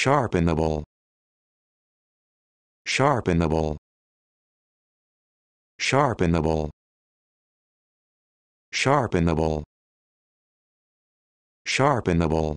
sharpenable sharpenable sharpenable sharpenable sharpenable